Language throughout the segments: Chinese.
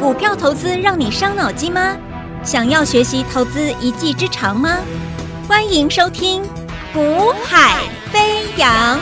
股票投资让你伤脑筋吗？想要学习投资一技之长吗？欢迎收听《股海飞扬》。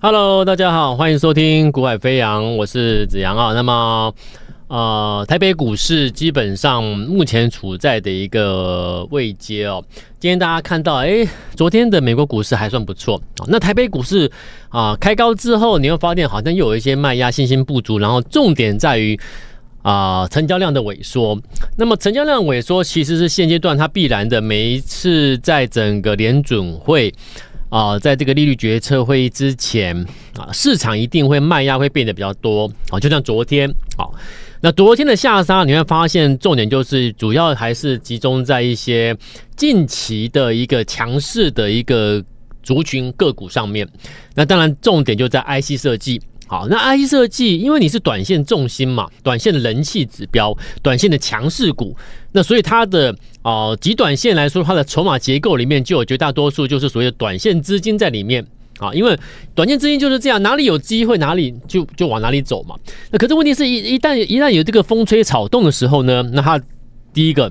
Hello，大家好，欢迎收听《股海飞扬》，我是子阳啊。那么。呃，台北股市基本上目前处在的一个位阶哦。今天大家看到，哎，昨天的美国股市还算不错那台北股市啊开高之后，你会发现好像又有一些卖压，信心不足。然后重点在于啊，成交量的萎缩。那么成交量萎缩，其实是现阶段它必然的每一次在整个联准会。啊，在这个利率决策会议之前啊，市场一定会卖压会变得比较多。啊，就像昨天好，那昨天的下杀，你会发现重点就是主要还是集中在一些近期的一个强势的一个族群个股上面。那当然，重点就在 IC 设计。好，那 I 设计，因为你是短线重心嘛，短线的人气指标，短线的强势股，那所以它的呃极短线来说，它的筹码结构里面就有绝大多数就是所谓的短线资金在里面啊，因为短线资金就是这样，哪里有机会哪里就就往哪里走嘛。那可是问题是一一旦一旦有这个风吹草动的时候呢，那它第一个。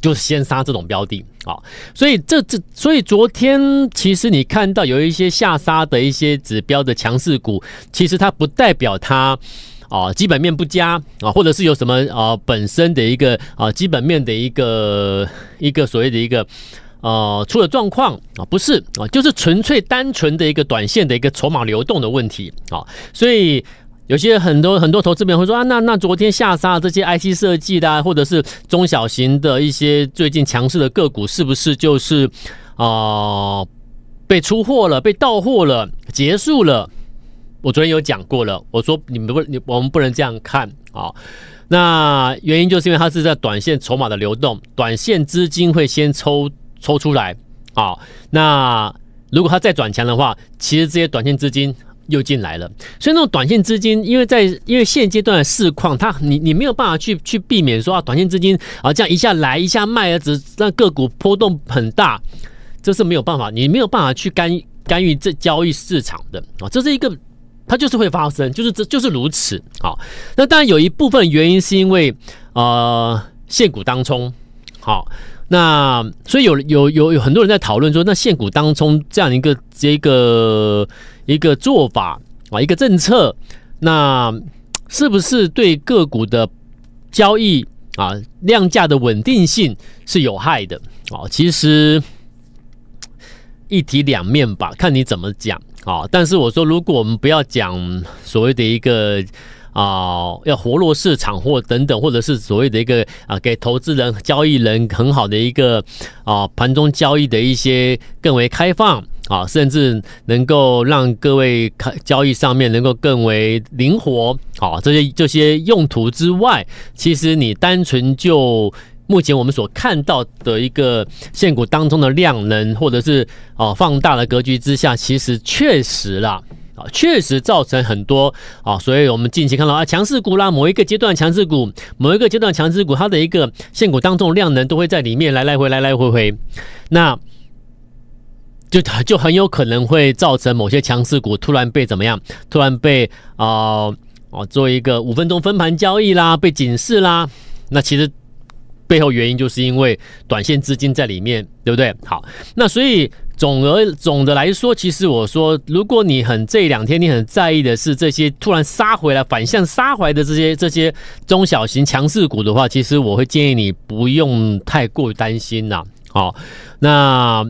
就是先杀这种标的啊，所以这这，所以昨天其实你看到有一些下杀的一些指标的强势股，其实它不代表它啊基本面不佳啊，或者是有什么啊本身的一个啊基本面的一个一个所谓的一个呃出了状况啊，不是啊，就是纯粹单纯的一个短线的一个筹码流动的问题啊，所以。有些很多很多投资人会说啊，那那昨天下杀这些 i c 设计的，或者是中小型的一些最近强势的个股，是不是就是啊被出货了、被到货了、结束了？我昨天有讲过了，我说你们不，你我们不能这样看啊。那原因就是因为它是在短线筹码的流动，短线资金会先抽抽出来啊。那如果它再转强的话，其实这些短线资金。又进来了，所以那种短线资金，因为在因为现阶段的市况，它你你没有办法去去避免说啊，短线资金啊这样一下来一下卖啊，只让个股波动很大，这是没有办法，你没有办法去干干预这交易市场的啊，这是一个，它就是会发生，就是这就是如此好。那当然有一部分原因是因为呃限股当冲，好，那所以有有有有很多人在讨论说，那限股当冲这样一个这个。一个做法啊，一个政策，那是不是对个股的交易啊、量价的稳定性是有害的啊？其实一体两面吧，看你怎么讲啊。但是我说，如果我们不要讲所谓的一个啊要活络市场或等等，或者是所谓的一个啊给投资人、交易人很好的一个啊盘中交易的一些更为开放。啊，甚至能够让各位看交易上面能够更为灵活，啊，这些这些用途之外，其实你单纯就目前我们所看到的一个现股当中的量能，或者是啊放大的格局之下，其实确实啦，啊确实造成很多啊，所以我们近期看到啊强势股啦，某一个阶段强势股，某一个阶段强势股，它的一个现股当中的量能都会在里面来来回来来回回，那。就就很有可能会造成某些强势股突然被怎么样，突然被啊啊做一个五分钟分盘交易啦，被警示啦。那其实背后原因就是因为短线资金在里面，对不对？好，那所以总而总的来说，其实我说，如果你很这两天你很在意的是这些突然杀回来、反向杀回的这些这些中小型强势股的话，其实我会建议你不用太过于担心啦。好，那。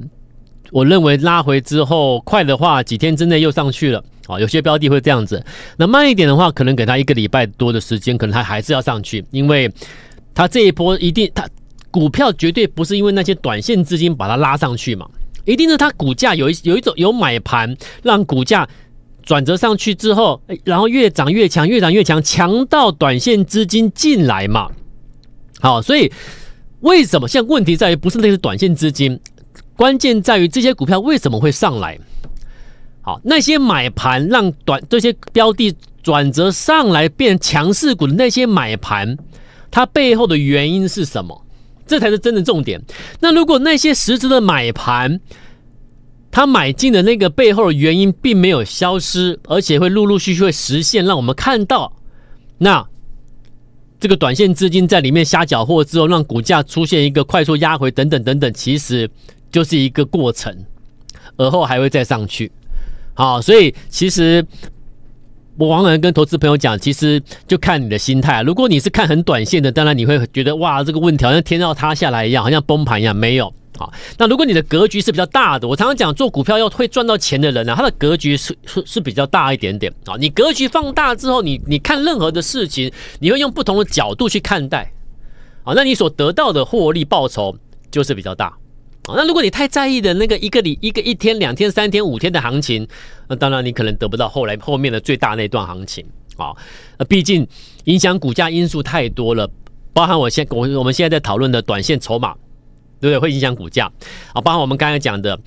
我认为拉回之后，快的话几天之内又上去了，啊，有些标的会这样子。那慢一点的话，可能给他一个礼拜多的时间，可能他还是要上去，因为他这一波一定，他股票绝对不是因为那些短线资金把它拉上去嘛，一定是它股价有一有一种有买盘，让股价转折上去之后，然后越涨越强，越涨越强，强到短线资金进来嘛。好，所以为什么现在问题在于不是那些短线资金？关键在于这些股票为什么会上来？好，那些买盘让短这些标的转折上来变强势股的那些买盘，它背后的原因是什么？这才是真的重点。那如果那些实质的买盘，它买进的那个背后的原因并没有消失，而且会陆陆续续会实现，让我们看到，那这个短线资金在里面瞎搅和之后，让股价出现一个快速压回，等等等等，其实。就是一个过程，而后还会再上去。好，所以其实我往常跟投资朋友讲，其实就看你的心态。如果你是看很短线的，当然你会觉得哇，这个问题好像天要塌下来一样，好像崩盘一样。没有啊。那如果你的格局是比较大的，我常常讲做股票要会赚到钱的人呢，他的格局是是是比较大一点点啊。你格局放大之后，你你看任何的事情，你会用不同的角度去看待。啊，那你所得到的获利报酬就是比较大。那如果你太在意的那个一个里一个一天两天三天五天的行情，那当然你可能得不到后来后面的最大那段行情啊。毕竟影响股价因素太多了，包含我现我我们现在在讨论的短线筹码，对不对？会影响股价啊。包括我们刚才讲的，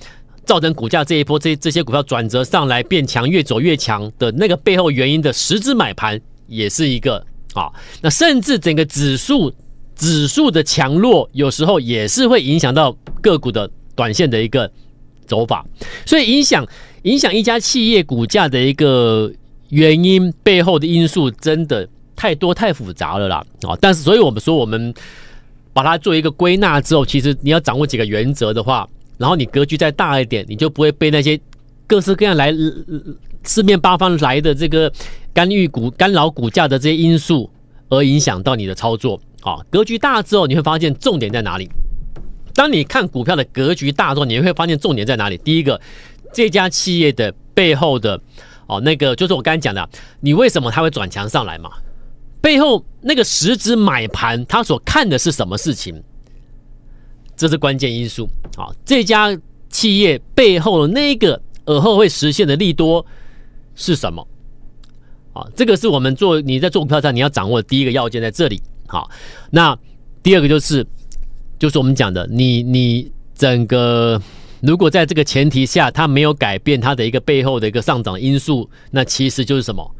造成股价这一波这这些股票转折上来变强，越走越强的那个背后原因的实质买盘也是一个啊。那甚至整个指数。指数的强弱有时候也是会影响到个股的短线的一个走法，所以影响影响一家企业股价的一个原因背后的因素真的太多太复杂了啦啊！但是，所以我们说我们把它做一个归纳之后，其实你要掌握几个原则的话，然后你格局再大一点，你就不会被那些各式各样来四面八方来的这个干预股干扰股价的这些因素而影响到你的操作。好，格局大之后，你会发现重点在哪里？当你看股票的格局大之后，你会发现重点在哪里？第一个，这家企业的背后的哦，那个就是我刚才讲的，你为什么它会转强上来嘛？背后那个实质买盘，他所看的是什么事情？这是关键因素。好，这家企业背后的那个而后会实现的利多是什么？啊，这个是我们做你在做股票上你要掌握的第一个要件，在这里。好，那第二个就是，就是我们讲的，你你整个如果在这个前提下，它没有改变它的一个背后的一个上涨因素，那其实就是什么？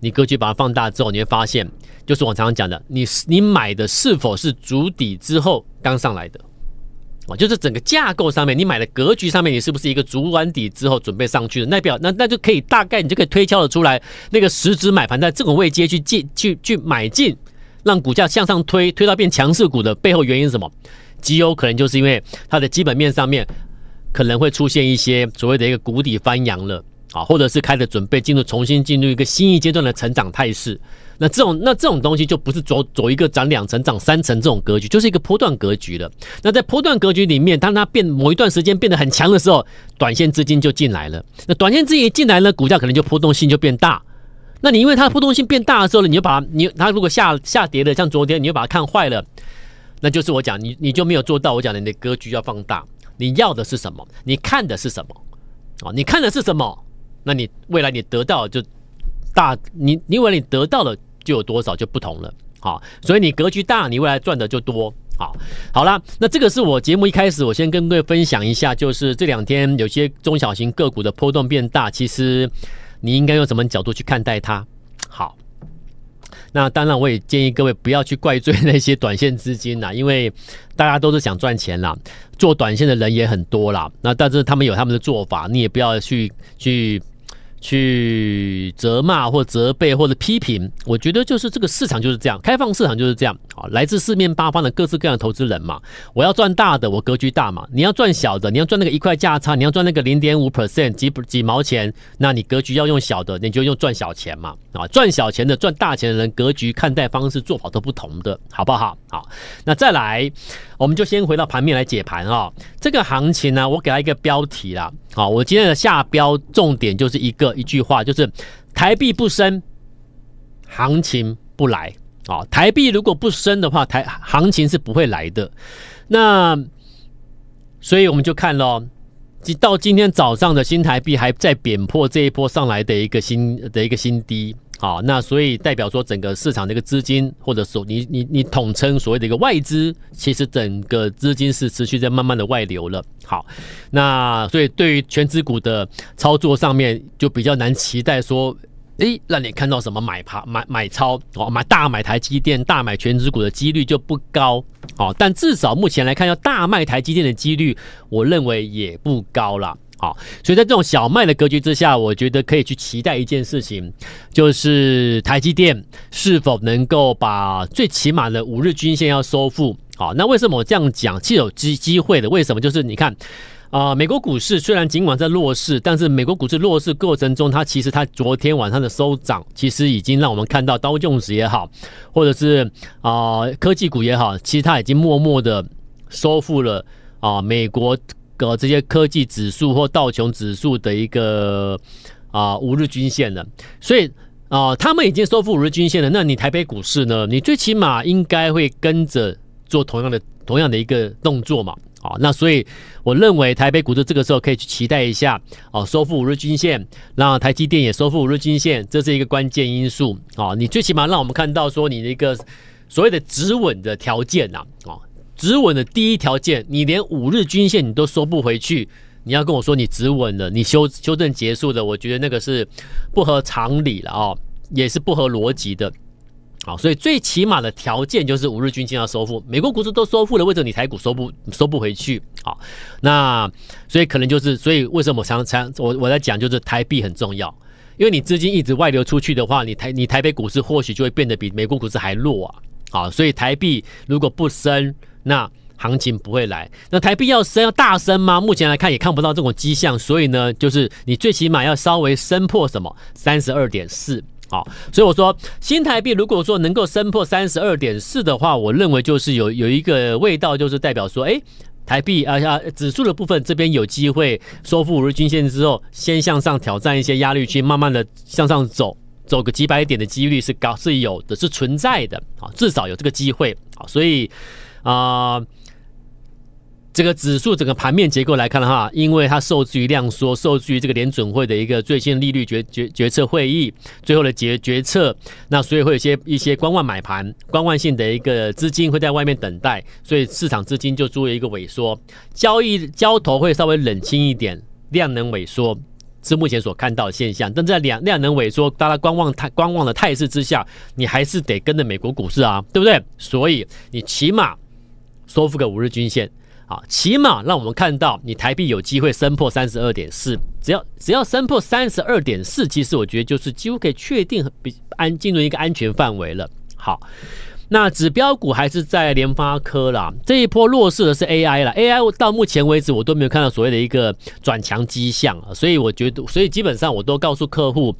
你格局把它放大之后，你会发现，就是我常常讲的，你你买的是否是足底之后刚上来的？啊，就是整个架构上面，你买的格局上面，你是不是一个足完底之后准备上去的？那表那那就可以大概你就可以推敲的出来，那个实质买盘在这种位阶去进去去买进。让股价向上推，推到变强势股的背后原因是什么？极有可能就是因为它的基本面上面可能会出现一些所谓的一个谷底翻扬了啊，或者是开始准备进入重新进入一个新一阶段的成长态势。那这种那这种东西就不是走走一个涨两成、涨三成这种格局，就是一个波段格局了。那在波段格局里面，当它变某一段时间变得很强的时候，短线资金就进来了。那短线资金一进来呢，股价可能就波动性就变大。那你因为它的波动性变大的时候呢，你就把它你它如果下下跌的，像昨天你就把它看坏了，那就是我讲你你就没有做到我讲的，你的格局要放大，你要的是什么？你看的是什么？啊，你看的是什么？那你未来你得到就大，你因为你得到了就有多少就不同了，好，所以你格局大，你未来赚的就多，好，好啦，那这个是我节目一开始我先跟各位分享一下，就是这两天有些中小型个股的波动变大，其实。你应该用什么角度去看待它？好，那当然，我也建议各位不要去怪罪那些短线资金啦，因为大家都是想赚钱啦，做短线的人也很多啦。那但是他们有他们的做法，你也不要去去。去责骂或责备或者批评，我觉得就是这个市场就是这样，开放市场就是这样啊，来自四面八方的各式各样的投资人嘛。我要赚大的，我格局大嘛。你要赚小的，你要赚那个一块价差，你要赚那个零点五 percent 几几毛钱，那你格局要用小的，你就用赚小钱嘛啊，赚小钱的赚大钱的人格局看待方式做法都不同的，好不好？好，那再来。我们就先回到盘面来解盘啊，这个行情呢，我给它一个标题啦。好，我今天的下标重点就是一个一句话，就是台币不升，行情不来啊。台币如果不升的话，台行情是不会来的。那所以我们就看了，到今天早上的新台币还在贬破这一波上来的一个新的一个新低。好，那所以代表说，整个市场的一个资金，或者说你你你统称所谓的一个外资，其实整个资金是持续在慢慢的外流了。好，那所以对于全资股的操作上面，就比较难期待说，哎，让你看到什么买盘买买超哦，买大买台积电、大买全职股的几率就不高哦。但至少目前来看，要大卖台积电的几率，我认为也不高了。好，所以在这种小麦的格局之下，我觉得可以去期待一件事情，就是台积电是否能够把最起码的五日均线要收复。好，那为什么我这样讲，是有机机会的？为什么？就是你看，啊，美国股市虽然尽管在弱势，但是美国股市弱势过程中，它其实它昨天晚上的收涨，其实已经让我们看到，刀剑指也好，或者是啊科技股也好，其实它已经默默的收复了啊美国。呃，这些科技指数或道琼指数的一个啊五日均线的，所以啊，他们已经收复五日均线了。那你台北股市呢？你最起码应该会跟着做同样的同样的一个动作嘛？啊，那所以我认为台北股市这个时候可以去期待一下啊，收复五日均线，那台积电也收复五日均线，这是一个关键因素啊。你最起码让我们看到说你的一个所谓的止稳的条件呐啊。止稳的第一条件，你连五日均线你都收不回去，你要跟我说你止稳了，你修修正结束的，我觉得那个是不合常理了哦，也是不合逻辑的。好，所以最起码的条件就是五日均线要收复，美国股市都收复了，为什么你台股收不收不回去？好，那所以可能就是，所以为什么我常常我我在讲就是台币很重要，因为你资金一直外流出去的话，你台你台北股市或许就会变得比美国股市还弱啊。好，所以台币如果不升。那行情不会来，那台币要升要大升吗？目前来看也看不到这种迹象，所以呢，就是你最起码要稍微升破什么三十二点四啊。所以我说，新台币如果说能够升破三十二点四的话，我认为就是有有一个味道，就是代表说，哎，台币啊啊指数的部分这边有机会收复五日均线之后，先向上挑战一些压力区，慢慢的向上走，走个几百点的几率是高是有的是存在的啊，至少有这个机会啊，所以。啊，这个指数整个盘面结构来看的话，因为它受制于量缩，受制于这个联准会的一个最新利率决决决策会议最后的决决策，那所以会有些一些观望买盘、观望性的一个资金会在外面等待，所以市场资金就作为一个萎缩，交易交投会稍微冷清一点，量能萎缩是目前所看到的现象。但在量量能萎缩、大家观望态观望的态势之下，你还是得跟着美国股市啊，对不对？所以你起码。收复个五日均线，啊，起码让我们看到你台币有机会升破三十二点四。只要只要升破三十二点四，其实我觉得就是几乎可以确定比安进入一个安全范围了。好，那指标股还是在联发科啦，这一波弱势的是 AI 啦 AI 到目前为止我都没有看到所谓的一个转强迹象，所以我觉得，所以基本上我都告诉客户，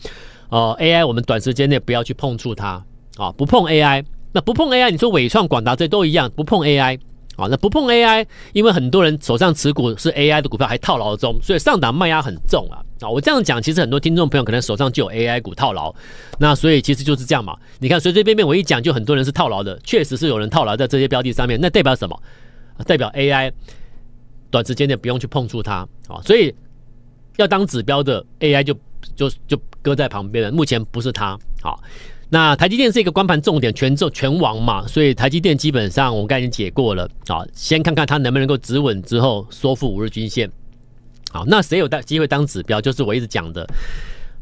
呃，AI 我们短时间内不要去碰触它，啊，不碰 AI。那不碰 AI，你说伟创、广达这都一样，不碰 AI。啊，那不碰 AI，因为很多人手上持股是 AI 的股票还套牢中，所以上档卖压很重啊。啊，我这样讲，其实很多听众朋友可能手上就有 AI 股套牢，那所以其实就是这样嘛。你看随随便便我一讲，就很多人是套牢的，确实是有人套牢在这些标的上面。那代表什么？代表 AI 短时间内不用去碰触它啊。所以要当指标的 AI 就就就搁在旁边了，目前不是它好。那台积电是一个光盘重点，全奏全王嘛，所以台积电基本上我刚才已经解过了啊，先看看它能不能够止稳之后收复五日均线。好，那谁有带机会当指标？就是我一直讲的，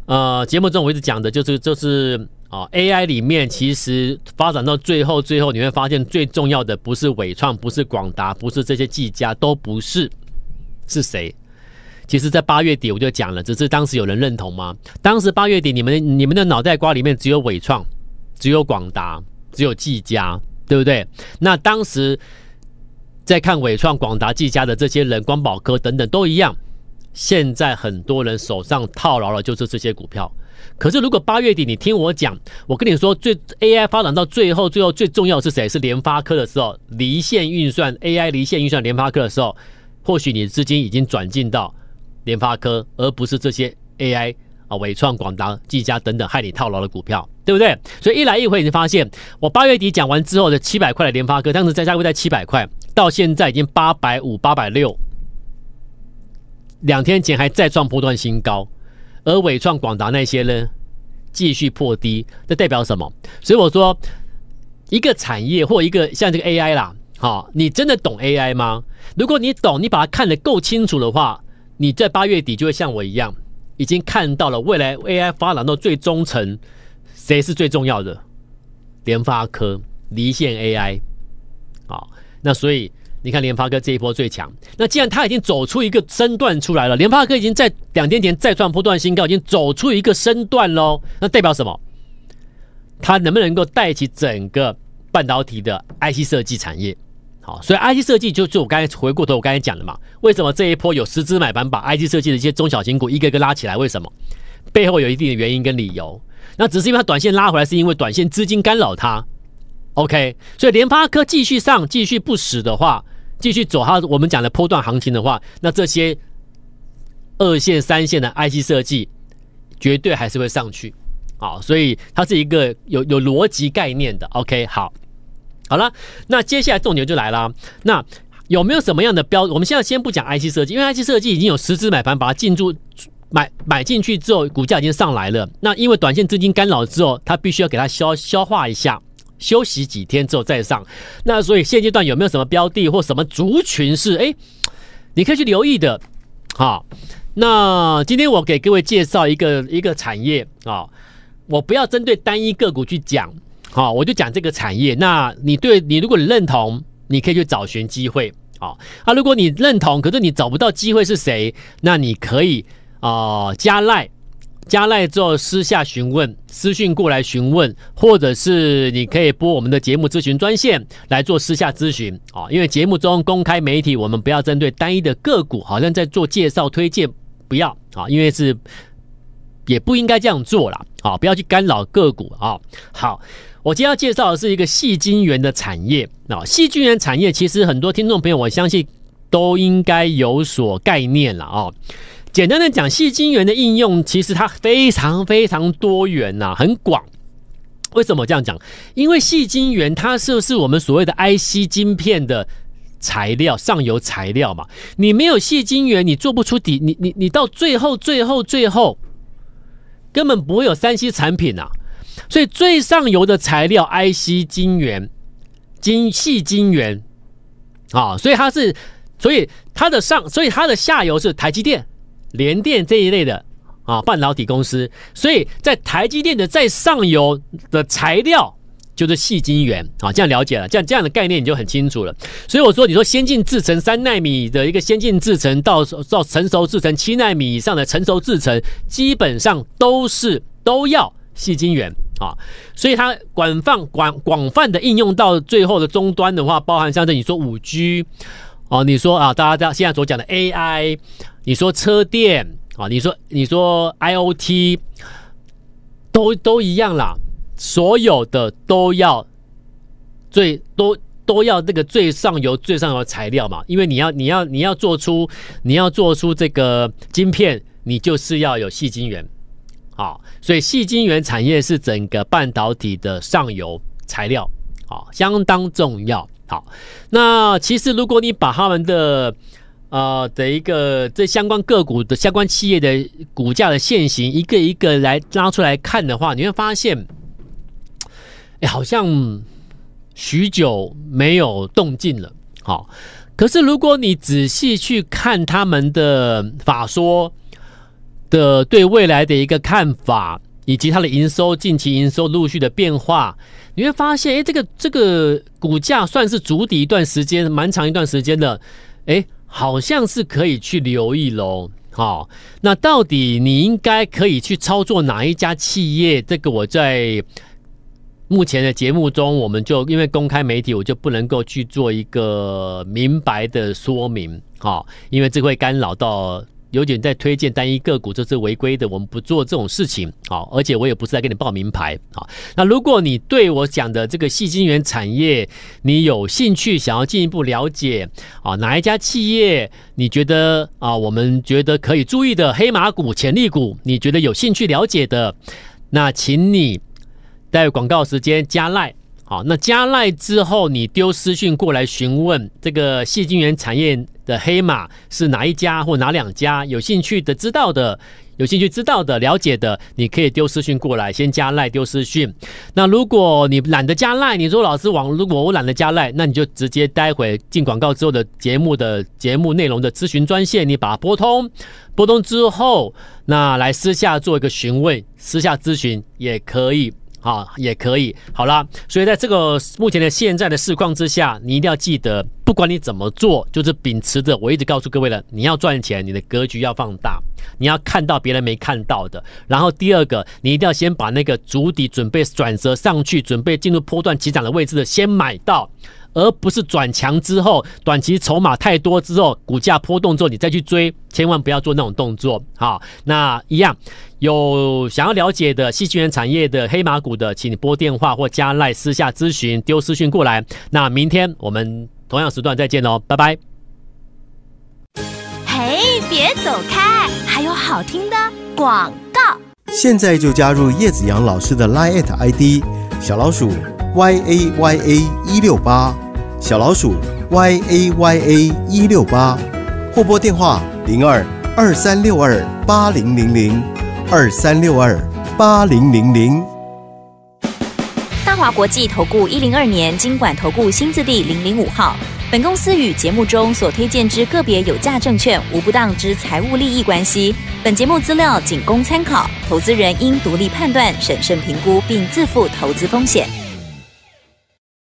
呃，节目中我一直讲的就是就是啊，AI 里面其实发展到最后，最后你会发现最重要的不是伟创，不是广达，不是这些技嘉，都不是，是谁？其实，在八月底我就讲了，只是当时有人认同吗？当时八月底，你们、你们的脑袋瓜里面只有伟创、只有广达、只有技嘉，对不对？那当时在看伟创、广达、技嘉的这些人，光宝科等等都一样。现在很多人手上套牢了就是这些股票。可是，如果八月底你听我讲，我跟你说，最 AI 发展到最后，最后最重要是谁？是联发科的时候，离线运算 AI 离线运算联发科的时候，或许你的资金已经转进到。联发科，而不是这些 AI 啊，伟创、广达、技嘉等等害你套牢的股票，对不对？所以一来一回，你发现我八月底讲完之后的七百块的联发科，当时在价位在七百块，到现在已经八百五、八百六，两天前还再创波段新高，而伟创、广达那些呢，继续破低，这代表什么？所以我说，一个产业或一个像这个 AI 啦，好，你真的懂 AI 吗？如果你懂，你把它看得够清楚的话。你在八月底就会像我一样，已经看到了未来 AI 发展到最终层，谁是最重要的？联发科离线 AI 好，那所以你看联发科这一波最强。那既然它已经走出一个身段出来了，联发科已经在两天前再创波段新高，已经走出一个身段喽。那代表什么？它能不能够带起整个半导体的 IC 设计产业？好，所以 I G 设计就就我刚才回过头，我刚才讲的嘛，为什么这一波有十只买盘把 I G 设计的一些中小型股一个一个拉起来？为什么？背后有一定的原因跟理由。那只是因为它短线拉回来，是因为短线资金干扰它。OK，所以联发科继续上，继续不死的话，继续走它我们讲的波段行情的话，那这些二线、三线的 I G 设计绝对还是会上去。好，所以它是一个有有逻辑概念的。OK，好。好了，那接下来重点就来了。那有没有什么样的标？我们现在先不讲 IC 设计，因为 IC 设计已经有十只买盘把它进驻，买买进去之后，股价已经上来了。那因为短线资金干扰之后，它必须要给它消消化一下，休息几天之后再上。那所以现阶段有没有什么标的或什么族群是哎，你可以去留意的？好，那今天我给各位介绍一个一个产业啊，我不要针对单一个股去讲。好，我就讲这个产业。那你对你如果认同，你可以去找寻机会啊。啊，如果你认同，可是你找不到机会是谁，那你可以啊加赖加赖之后私下询问，私讯过来询问，或者是你可以拨我们的节目咨询专线来做私下咨询啊。因为节目中公开媒体，我们不要针对单一的个股，好像在做介绍推荐，不要啊，因为是也不应该这样做了啊，不要去干扰个股啊。好。我今天要介绍的是一个细金源的产业啊，细金源产业其实很多听众朋友，我相信都应该有所概念了啊。简单的讲，细金源的应用其实它非常非常多元呐，很广。为什么这样讲？因为细金源它是不是我们所谓的 IC 晶片的材料上游材料嘛，你没有细金源，你做不出底，你你你到最后最后最后根本不会有三 C 产品啊。所以最上游的材料 IC 晶圆，晶细晶圆，啊，所以它是，所以它的上，所以它的下游是台积电、联电这一类的啊，半导体公司。所以在台积电的在上游的材料就是细晶圆啊，这样了解了，这样这样的概念你就很清楚了。所以我说，你说先进制程三纳米的一个先进制程，到到成熟制程七纳米以上的成熟制程，基本上都是都要。细晶圆啊，所以它广泛、广广泛的应用到最后的终端的话，包含像这你说五 G，哦，你说啊，大家道现在所讲的 AI，你说车电啊，你说你说 IOT，都都一样啦，所有的都要最都都要那个最上游、最上游的材料嘛，因为你要你要你要做出你要做出这个晶片，你就是要有细晶圆。好，所以细晶圆产业是整个半导体的上游材料，好，相当重要。好，那其实如果你把他们的呃的一个这相关个股的相关企业的股价的现形一个一个来拉出来看的话，你会发现，哎，好像许久没有动静了。好，可是如果你仔细去看他们的法说。的对未来的一个看法，以及它的营收，近期营收陆续的变化，你会发现，哎，这个这个股价算是筑底一段时间，蛮长一段时间的，哎，好像是可以去留意喽。好，那到底你应该可以去操作哪一家企业？这个我在目前的节目中，我们就因为公开媒体，我就不能够去做一个明白的说明，哈，因为这会干扰到。有点在推荐单一个股这是违规的，我们不做这种事情。好，而且我也不是在给你报名牌。好，那如果你对我讲的这个细晶圆产业你有兴趣，想要进一步了解啊，哪一家企业你觉得啊，我们觉得可以注意的黑马股、潜力股，你觉得有兴趣了解的，那请你在广告时间加奈。好，那加赖之后，你丢私讯过来询问这个戏金源产业的黑马是哪一家或哪两家？有兴趣的、知道的、有兴趣知道的、了解的，你可以丢私讯过来，先加赖丢私讯。那如果你懒得加赖，你说老师网，如果我懒得加赖，那你就直接待会进广告之后的节目的节目内容的咨询专线，你把它拨通，拨通之后，那来私下做一个询问，私下咨询也可以。啊，也可以，好啦，所以在这个目前的现在的市况之下，你一定要记得，不管你怎么做，就是秉持着我一直告诉各位了，你要赚钱，你的格局要放大，你要看到别人没看到的，然后第二个，你一定要先把那个足底准备转折上去，准备进入波段急涨的位置的，先买到。而不是转强之后，短期筹码太多之后，股价波动之后你再去追，千万不要做那种动作。好，那一样有想要了解的细菌源产业的黑马股的，请你拨电话或加赖私下咨询，丢私讯过来。那明天我们同样时段再见哦，拜拜。嘿，别走开，还有好听的广告，现在就加入叶子阳老师的 Line ID 小老鼠。y a y a 一六八小老鼠 y a y a 一六八或拨电话零二二三六二八零零零二三六二八零零零。大华国际投顾一零二年经管投顾新字第零零五号。本公司与节目中所推荐之个别有价证券无不当之财务利益关系。本节目资料仅供参考，投资人应独立判断、审慎评估并自负投资风险。